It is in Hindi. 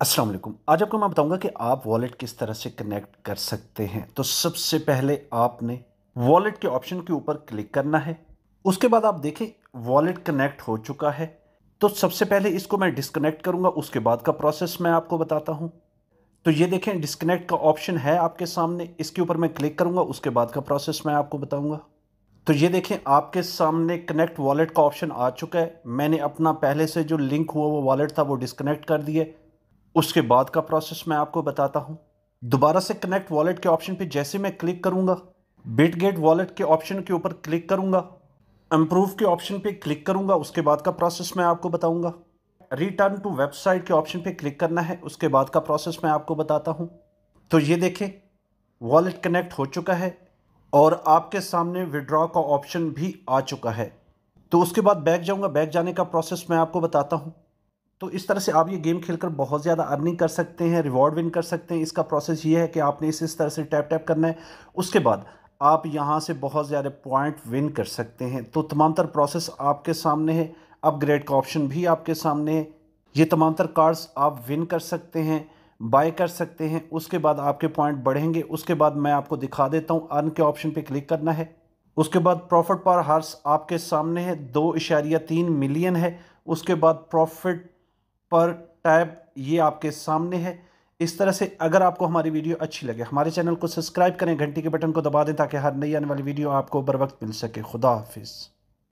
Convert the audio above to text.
अस्सलाम वालेकुम आज आपको मैं बताऊंगा कि आप वॉलेट किस तरह से कनेक्ट कर सकते हैं तो सबसे पहले आपने वॉलेट के ऑप्शन के ऊपर क्लिक करना है उसके बाद आप देखें वॉलेट कनेक्ट हो चुका है तो सबसे पहले इसको मैं डिसकनेक्ट करूंगा उसके बाद का प्रोसेस मैं आपको बताता हूं तो ये देखें डिसकनेक्ट का ऑप्शन है आपके सामने इसके ऊपर मैं क्लिक करूंगा उसके बाद का प्रोसेस मैं आपको बताऊंगा तो ये देखें आपके सामने कनेक्ट वॉलेट का ऑप्शन आ चुका है मैंने अपना पहले से जो लिंक हुआ वो वॉलेट था वो डिसकनेक्ट कर दिया उसके बाद का प्रोसेस मैं आपको बताता हूँ दोबारा से कनेक्ट वॉलेट के ऑप्शन पे जैसे मैं क्लिक करूँगा बिटगेट वॉलेट के ऑप्शन के ऊपर क्लिक करूँगा इम्प्रूव के ऑप्शन पे क्लिक करूँगा उसके बाद का प्रोसेस मैं आपको बताऊंगा रिटर्न टू वेबसाइट के ऑप्शन पे क्लिक करना है उसके बाद का प्रोसेस मैं आपको बताता हूँ तो ये देखें वॉलेट कनेक्ट हो चुका है और आपके सामने विड्रॉ का ऑप्शन भी आ चुका है तो उसके बाद बैग जाऊँगा बैग जाने का प्रोसेस मैं आपको बताता हूँ तो इस तरह से आप ये गेम खेलकर बहुत ज़्यादा अर्निंग कर सकते हैं रिवॉर्ड विन कर सकते हैं इसका प्रोसेस ये है कि आपने इस इस तरह से टैप टैप करना है उसके बाद आप यहाँ से बहुत ज़्यादा पॉइंट विन कर सकते हैं तो तमाम तर प्रोसेस आपके सामने है अपग्रेड का ऑप्शन भी आपके सामने है ये तमाम तर कार्ड्स आप विन कर सकते हैं बाय कर सकते हैं उसके बाद आपके पॉइंट बढ़ेंगे उसके बाद मैं आपको दिखा देता हूँ अर्न के ऑप्शन पर क्लिक करना है उसके बाद प्रॉफिट पर हार्स आपके सामने है दो इशारिया तीन मिलियन है उसके बाद प्रॉफिट पर टैब ये आपके सामने है इस तरह से अगर आपको हमारी वीडियो अच्छी लगे हमारे चैनल को सब्सक्राइब करें घंटी के बटन को दबा दें ताकि हर नई आने वाली वीडियो आपको बर वक्त मिल सके खुदा हाफिज़